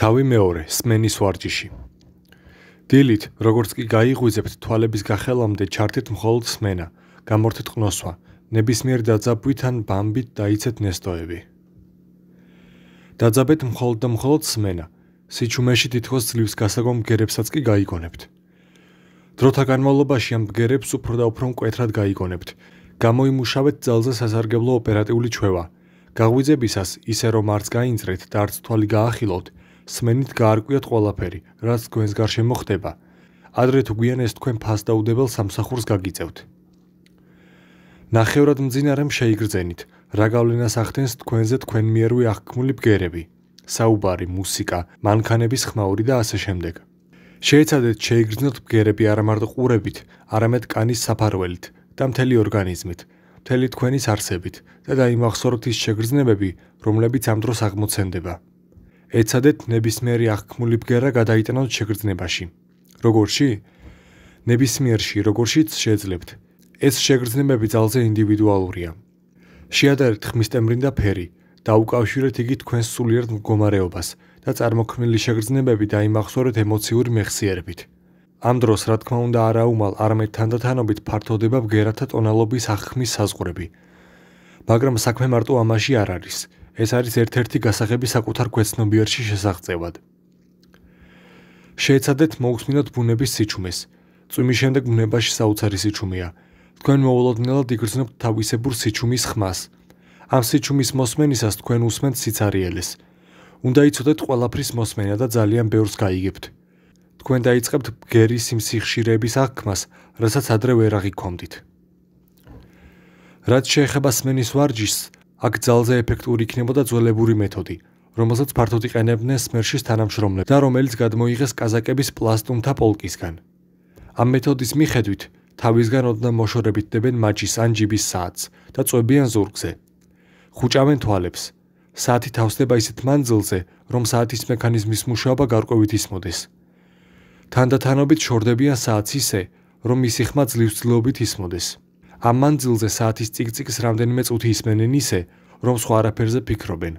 თავი მეორე სმენის ვარჯიში დილით როგორც კი გაიღვიძებთ თვალების გახელამდე ჩართეთ მხოლოდ სმენა გამორთეთ ყნოსვა ნებისმიერ დაძაბვით ან ბამბით დაიცეთ ნესტოები დაძაბეთ მხოლოდ და მხოლოდ სმენა სიჩუმეში თითქოს ძლივს გასაგონ გერებსაც კი გაიგონებთ დროთა განმავლობაში ამ გერებს უფრო და უფრო მკვეთრად გაიგონებთ გამოიმუშავეთ ძალზე სასარგებლო ოპერატიული ჩვევა გაღვიძებისას ისე რომ არც გაინძრეთ და არც თვალი გაახილოთ სმენით გაარკვიათ ყველაფერი, რაც თქვენს გარშემო ხდება. ადრე თუ გვიან ეს თქვენ ფასდაუდებელ სამსახურს გაგიწევთ. ნახევრად მძინარემ შეიგრძენით, რა გავლენას ახდენს თქვენზე თქვენ მიერვე აღქმული ბგერები, საუბარი, მუსიკა, მანქანების ხმაური და ასე შემდეგ. შეეცადეთ შეიგრძნოთ ბგერები არამარტო ყურებით, არამედ კანის საფარველით და მთელი ორგანიზმით, მთელი თქვენის არსებით და დაიმახსოვროთ ის შეგრძნებები, რომლებიც ამ დროს აღმოცენდება. ეცადეთ ნებისმიერი აღქმული ბგერა გადაიტანოთ შეგრძნებაში. როგორში? ნებისმიერში, როგორშიც შეძლებთ. ეს შეგრძნებები ძალზე ინდივიდუალურია. შეადარეთ ხმის ტემბრი და ფერი და უკავშირეთ იგი თქვენს სულიერ მდგომარეობას და წარმოქმნილი შეგრძნებები დაიმახსოვრეთ ემოციური მეხსიერებით. ამ დროს, რა თქმა უნდა, არაუმალ არამედ თანდათანობით ფართოდება ბგერათა ტონალობის აღქმის საზღვრები. მაგრამ საქმე მარტო ამაში არ არის. ეს არის ერთ-ერთი გასაღები საკუთარ ქვეცნობიერში შესაძლებად. შეეცადეთ მოგხსნათ ბუნების სიჩუმეს. წვიმის შემდეგ ბუნებაში საოცარი სიჩუმეა. თქვენ მოულოდნელად იგრძნობთ თავისებურ სიჩუმის ხმას. ამ სიჩუმის მოსმენისას თქვენ უსმენთ სიცარიელეს. უნდა იცოდეთ ყველაფრის მოსმენა და ძალიან ბევრს გაიგებთ. თქვენ დაიწყებთ გერის იმ სიხშირეების აღქმას, რასაც ადრე ვერ აღიქომდით. რაც შეეხება სმენის ვარჯიშს, აქ ძალზე ეფექტური იქნებოდა ძველებური მეთოდი, რომელსაც ფართოდ იყენებდნენ სმერშის თანამშრომლები და რომელიც გადმოიღეს კაზაკების პლასტუმთა პოლკისგან. ამ მეთოდის მიხედვით თავისგან ოდნა მოშორებით დებენ მაჩის ან ჯიბის საათს და წვებიან ზურგზე. ხუჭავენ თვალებს. საათი თავსდება ისეთ მანძილზე, რომ საათის მექანიზმის მუშაობა გარკვევით ისმოდეს. თანდათანობით შორდებიან საათს ისე, რომ მისი ხმა ძლივს ძლობით ისმოდეს. ამ მანძილზე საათის წიგწიგს რამდენიმე წუთი ისმენენ ისე, რომ სხვა არაფერზე ფიქრობენ.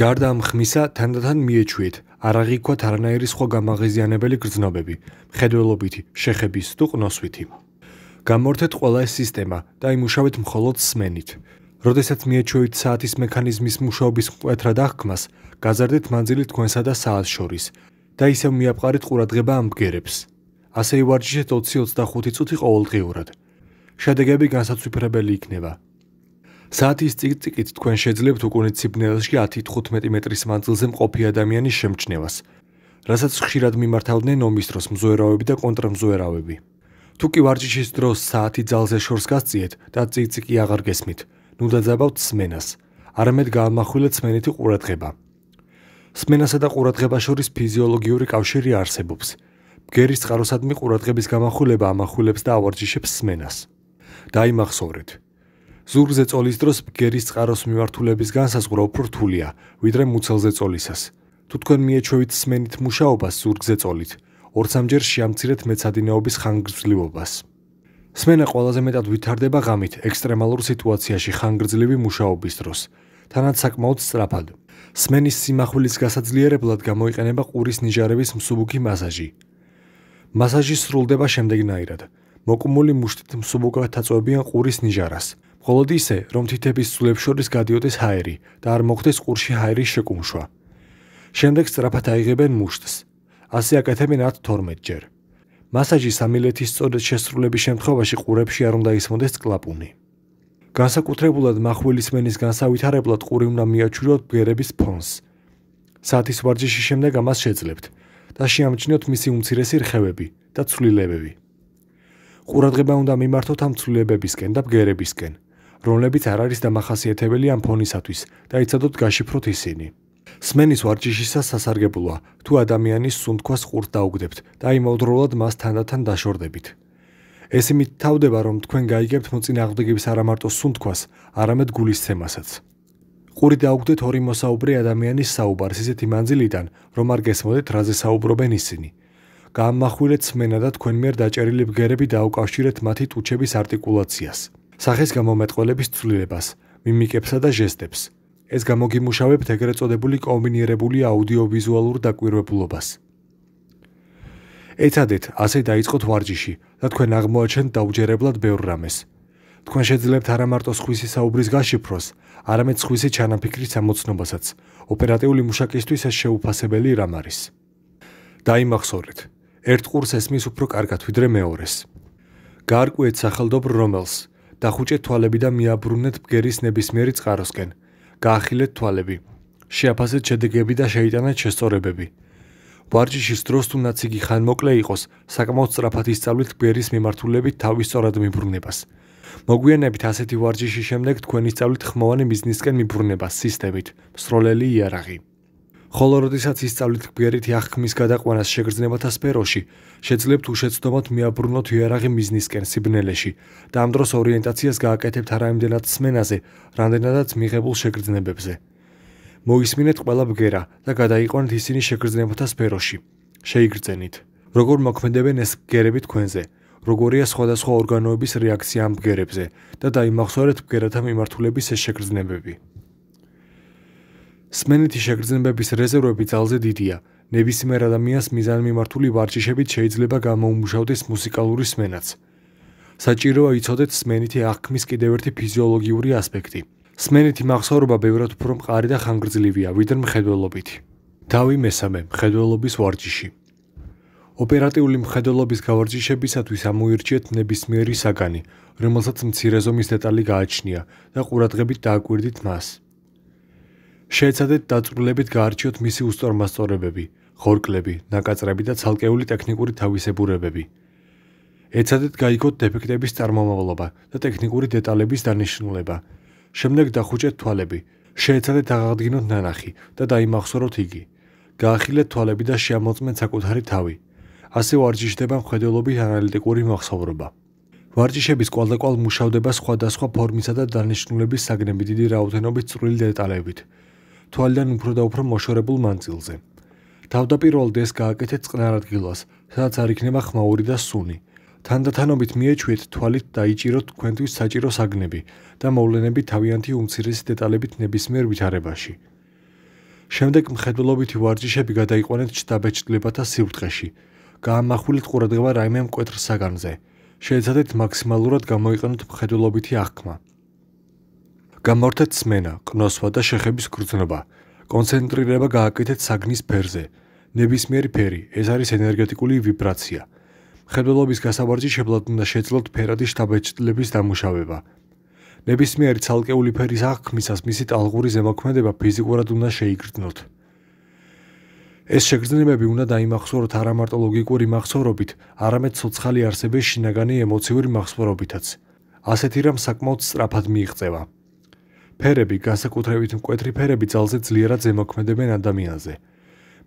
გარდა ამ ხმისა, თანდათან მიეჩვიეთ არაღიქვათ არანაირი სხვა გამაღიზიანებელი გრძნობები, მხედველობით, შეხების თუ ყნოსვითი. გამორთეთ ყველა ეს სისტემა და იმუშავეთ მხოლოდ სმენით. როდესაც მიეჩვევით საათის მექანიზმის მუშაობის მკვეთრად დახმას, გაზარდეთ მანძილი თქვენსა და საათს შორის და ისევ მიაპყარეთ ყურადღება ამ ბგერებს. ასე ივარჯიშეთ 20-25 წუთი ყოველდღიურად. შედეგები განსაცვიფრებელი იქნება. საათის წიგწიკით თქვენ შეძლებთ უკუნით სიგნალში 10-15 მეტრის მანძილზე მყოფი ადამიანის შემჩნევას, რასაც ხშირად მიმართავდნენ ომის დროს მზვერავები და კონტრმზვერავები. თუ კი ვარჯიშის დროს საათი ძალზე შორს გასწიეთ და წიგწიკი აღარ გესმით, ნუ დაძაბავთ სმენას, არამედ გაამახვილეთ სმენითი ყურადღება. სმენასა და ყურადღებას შორის ფიზიოლოგიური კავშირი არსებობს. მგერის წყაროსადმი ყურადღების გამახვილება ამახვილებს და ავარჯიშებს სმენას. დაიმახსოვრეთ. ზურგზე წოლის დროს ბგერის წყაროს მიმართულების განსაზღვრა უფრო რთულია, ვიდრე მუცელზე წოლისას. თუ თქვენ მიეჩვევით სმენით მუშაობას ზურგზე წოლით, ორ-სამჯერ შეამცირეთ მეცადინეობის ხანგრძლივობას. სმენა ყველაზე მეტად ვითარდება ღამით, ექსტრემალურ სიტუაციაში ხანგრძლივი მუშაობის დროს, თანაც საკმაოდ სწრაფად. სმენის სიმახვილის გასაძლიერებლად გამოიყენება ყურის ნიჟარების მსუბუქი მასაჟი. მასაჟი სრულდება შემდეგნაირად: მოკმული მუშტით მსუბუქად აწოვებიან ყურის ნიჟარას. მხოლოდ ისე, რომ თითების ძლებს შორის გადიოდეს ჰაერი და არ მოხდეს ყურში ჰაერის შეკუმშვა. შემდეგ სწრაფად აიღებენ მუშტს. ასე აკეთებენ 10-12 ჯერ. მასაჟი სამილეთის წოდეთ შესრულების შემთხვევაში ყურებში არ უნდა ისმოდეს კლაპუნი. განსაკუთრებულად מחვილისმენის განსავითარებლად ყური უნდა მიაჩუროთ ბგერების ფონს. საათის ვარჯიშის შემდეგ ამას შეძლებთ და შეამჩნიოთ მისი უმცირესი რხევები და ცვლილებები. ყურადღება უნდა მიმართოთ ამ ცვლილებებისკენ და ბგერებისკენ, რომლებიც არ არის დამახასიათებელი ამ ფონისათვის და იცადოთ გაშიფროთ ისინი. სმენის ვარჯიშისას სასარგებლოა, თუ ადამიანის სუნთქვას ყურს დაუგდებთ და იმავდროულად მას თანდათან დაშორდებით. ეს იმით თავდება, რომ თქვენ გაიგებთ მოწინააღმდეგის არამარტო სუნთქვას, არამედ გულის ცემასაც. ყური დაუგდეთ ორი მოსაუბრე ადამიანის საუბარს ისეთი მანძილიდან, რომ არ გესმოდეთ, რაზე საუბრობენ ისინი. გამახვილეთ ცმენა და თქვენ მიერ დაჭერილი ბგერები დაუკავშირეთ მათი ტუჩების არტიკულაციას, სახის გამომეტყველების ცვლილებას, მიმიკებსა და ჟესტებს. ეს გამოგიმუშავებთ ეგრეთ წოდებული კომბინირებული აუდიოვიზუალურ დაკვირვებულობას. ეცადეთ, ასე დაიწყოთ ვარჯიში და თქვენ აღმოაჩენთ დაუჯერებლად ბევრ რამეს. თქვენ შეძლებთ არამარტო სხვისი საუბრის გაშიფროს, არამედ სხვისი ჩანაფიქრის ამოცნობასაც. ოპერატიული მუშაკისთვის ეს შეუფასებელი რამ არის. დაიმახსოვრეთ, ერთ ყურს ესმის უფრო კარგად ვიდრე მეორეს. გარკვეეთ სახელდობრ რომელს და ხუჭეთ თვალები და მიაბრუნეთ ბგერის ნებისმიერი წყაროსკენ. გაახილეთ თვალები. შეაფასეთ შედეგები და შეიტანეთ შესწორებები. ვარჯიშის დროს თუნდაც იგი ხან მოკლე იყოს, საკმაოდ სწრაფად ისწავლეთ ბგერის მიმართულებით თავის სწორად მიბრუნებას. მოგვიანებით ასეთი ვარჯიშის შემდეგ თქვენ ისწავლეთ ხმოვანი ბიზნესკენ მიბრუნება სისტემით, სროლელი იარაღი. ხოლო როდესაც ისწავლეთ გვერდით ახქმის გადაყვანას შეგრძნებათა სფეროში, შეძლებთ უშეცდომად მიაბრუნოთ ვიარაღი ბიზნესკენ სიბნელეში და ამ დროს ორიენტაციას გააკეთებთ არამდენად სმენაზე, რამდენადაც მიღებულ შეგრძნებებზე. მოისმინეთ ყველა ბგერა და გადაიყვანეთ ისინი შეგრძნებათა სფეროში. შეიგრძენით. როგორ მოქმედებენ ეს ბგერები თქვენზე? როგორია სხვადასხვა ორგანოების რეაქცია ამ ბგერებზე და დაიმახსოვრეთ ბგერათა მიმართულების ეს შეგრძნებები. სმენითი შეგრძნებების რეზერვები ძალზე დიდია. ნებისმიერ ადამიანს მიზანმიმართული ვარჯიშებით შეიძლება გამოუმუშავდეს მუსიკალური სმენაც. საჭიროა იცოდეთ სმენითი აღქმის კიდევ ერთი ფიზიოლოგიური ასპექტი. სმენითი მახსოვრება ბევრად უფრო მყარი და ხანგრძლივია ვიდრე მხედველობით. დავი მესამე, მხედველობის ვარჯიში. ოპერატიული მხედველობის გავარჯიშებისათვის ამოირჩიეთ ნებისმიერი საგანი, რომელსაც მცირე ზომის დეტალი გააჩნია და ყურადღებით დააკვირდით მას. შეეცადეთ დაწვრილებით გაარჩიოთ მისი უსწორმასწორებები, ხორკლები, ნაკაწრები და ცალკეული ტექნიკური თავისებურებები. ეცადეთ გაიგოთ დეფექტების წარმომავლობა და ტექნიკური დეტალების დანიშნულება. შემდეგ დახუჭეთ თვალები, შეეცადეთ აღადგინოთ ნანახი და დაიმახსოვროთ იგი. გაახილეთ თვალები და შეამოწმეთ საკუთარი თავი. ასე ვარჯიშდება მხედველობის ანალიტიკური მოხსოვრება. ვარჯიშების კვალდაკვალ მუშავდება სხვადასხვა ფორმისა და დანიშნულების საგნები დიდი რაოდენობით წვრილი დეტალებით. თვალიდან უფრო და უფრო მოშორებულ მანძილზე. თავდაპირველად ეს გააკეთეთ წყნარ ადგილას, სადაც არ იქნება ხმაური და სუნი. თანდათანობით მიეჩვიეთ თვალით დაიჭიროთ თქვენთვის საჭირო საგნები და მოვლენები თავიანთი უმცირესი დეტალებით ნებისმიერ ვითარებაში. შემდეგ მხედველობითი ვარჯიშები გადაიყვანეთ ჩდაბეჭდილებათა სიუთხეში. გაამახვილეთ ყურადღება რაიმე მკვეთრ საგანზე. შეიძლება მაქსიმალურად გამოიყენოთ მხედველობითი აღქმა. გამორთეთ სმენა, ყნოსვა და შეხების გრძნობა. კონცენტრირება გააკეთეთ საგნის ფერზე. ნებისმიერი ფერი, ეს არის ენერგეტიკული ვიბრაცია. ხელბელობის გასავარჯი შებლად უნდა შეძლოთ ფერადი შტაბეჭდილების დამუშავება. ნებისმიერი ცალკეული ფერის აღქმისას მისი ტალღური ზემოქმედება ფიზიკურად უნდა შეიგრძნოთ. ეს შეგრძნებები უნდა დაიმახსოვროთ არამარტო ლოგიკური მახსოვრობით, არამედ ცოცხალი არსების შინაგანი ემოციური მახსოვრობითაც. ასეთი რამ საკმაოდ სწრაფად მიიღწევა. ფერები, განსაკუთრებით მკვეთრი ფერები ძალზე ძლიერად ზემოქმედებენ ადამიანზე.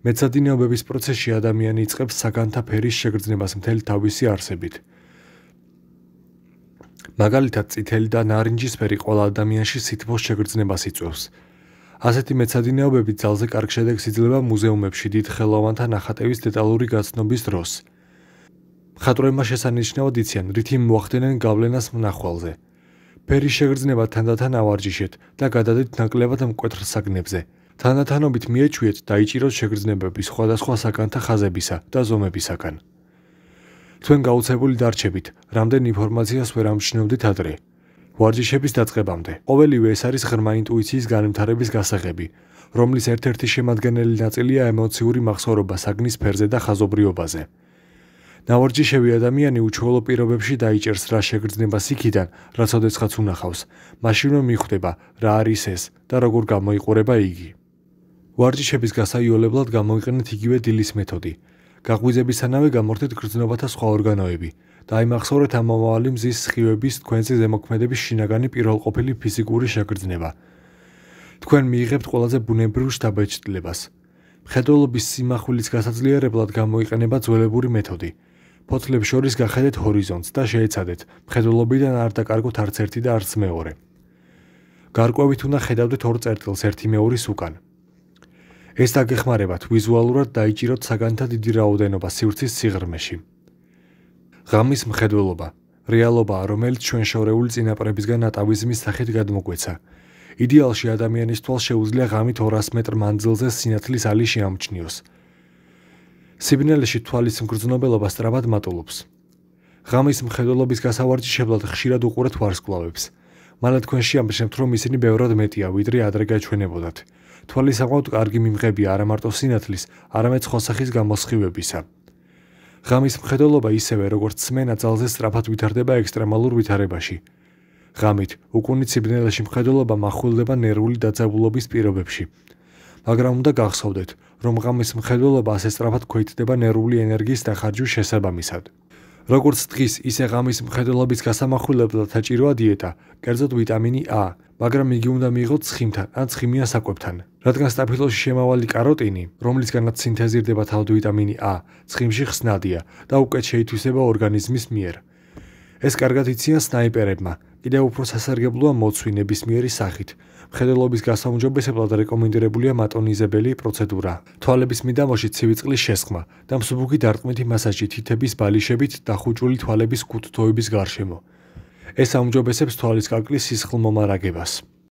მეცადინეობების პროცესში ადამიანი იწყებს საგანთა ფერის შეგრძნებას მთელი თავისი არსებით. მაგალითად, წითელი და ნარინჯისფერი ყველა ადამიანში სითბოს შეგრძნებას იწვევს. ასეთი მეცადინეობები ძალზე კარგ შედეგს იძლევა მუზეუმებში დიდ ხელოვანთა ნახატების დეტალური გაცნობის დროს. ხატრობა შესანიშნავად იციან, რითი მოახდენენ გავლენას მნახველზე. ფერი შეგრძნება თანდათან ავარჯიშეთ და გადადეთ ნაკლებად მკვეთრ საგნებზე. თანდათანობით მიეჩვიეთ და იჭიროთ შეგრძნებები სხვადასხვა საგანთა ხაზებისა და ზომებისაგან. თქვენ გაუცხებელი დარჩებით, რამდენ ინფორმაციას ვერ ამჩნევდით ადრე. ვარჯიშების დაწყებამდე. ყოველივე ეს არის ღრმა ინტუიციის განმთარების გასაღები, რომლის ერთ-ერთი შემადგენელი ნაწილია ემოციური მახსოვრება საგნის ფერზე და ხაზობრიობაზე. ნავარჯიშევი ადამიანი უჩვეულო პირობებში დაიჭერს რა შეგრძნებას იქიდან, რაც ოდესღაც უნახავს. მაშინვე მიხვდება, რა არის ეს და როგორ გამოიყურება იგი. ვარჯიშების გასაიოლებლად გამოიყენეთ იგივე დილის მეთოდი. გაღვიძებისთანავე გამორთეთ გრძნობათა სხვა ორგანოები. დაიმახსოვრეთ ამავალი მზის სხივების თქვენზე ზემოქმედების შინაგანი პირველყოფილი ფიზიკური შეგრძნება. თქვენ მიიღებთ ყველაზე ბუნებრივ შთაბეჭდილებას. მხედველობის სიმახვილის გასაძლიერებლად გამოიყენება ძველებური მეთოდი. ფოთლებს შორის გახედეთ ჰორიზონტს და შეეცადეთ მხედველობიდან არ დაკარგოთ არც ერთი და არც მეორე. გარკვევით უნდა ხედავდეთ ორ წერტილს ერთი მეორის უკან. ეს დაგეხმარებათ ვიზუალურად დაიჭიროთ საგანთა დიდი რაოდენობა სივრცის სიღრმეში. ღამის მხედველობა რეალობაა, რომელიც ჩვენ შორეული წინაპრებისგან ატავიზმის სახით გადმოგვეცა. იდეალში ადამიანის თვალ შეუძლია ღამით 200 მეტრ მანძილზე სინათლის ალი შეამჩნიოს. სიბნელეში თვალის მგრძნობელობა სწრაფად მატულობს. ღამის მხედველობის გასავარჯიშებლად ხშირად უყურეთ ვარსკვლავებს. მაგრამ თქვენში ამ შემთხვევაში ისინი ბევრად მეტია, ვიდრე ადრე გაჩვენებოდათ. თვალის საკმაოდ კარგი მიმღები არა მარტო სინათლის, არამედ სხვა სახის გამოსხივებისა. ღამის მხედველობა ისევე როგორც სმენა ძალზე სწრაფად ვითარდება ექსტრემალურ ვითარებაში. ღამით უკუნიცი ბნელაში მხედველობა מחულდება ნერვული დაძაბულობის პირობებში. მაგრამ უნდა გახსოვდეთ, რომ ღამის მხედველობა ასე სწრაფად ქვეითდება ნერვული ენერგიის დახარჯვის შესაბამისად. როგორც დღის, ისე ღამის მხედველობის გასამახვილებლად საჭიროა დიეტა, კერძოდ ვიტამინი A, მაგრამ იგი უნდა მიიღოთ ცხიმთან ან ცხიმიან საკვებთან. რადგან სტაფილოში შემავალი კაროტინი, რომლისგან სინთეზირდება თავად ვიტამინი A, ცხიმში ხსნადია და უკეთ შეითვისება ორგანიზმის მიერ. ეს კარგად იციან სნაიპერებმა. კიდევ უფრო სასარგებლოა მოცვინების მიერის სახით. მხედველობის გასაუმჯობესებლად რეკომენდირებულია მატონიზებელი პროცედურა. თვალების მიდამოში ცივი წყლის შესხმა და მსუბუქი დარტყმითი მასაჟი თითების ბალიშებით და ხუჭული თვალების კუთთოების გარშემო. ეს აუმჯობესებს თვალის კალკის სისხლმომარაგებას.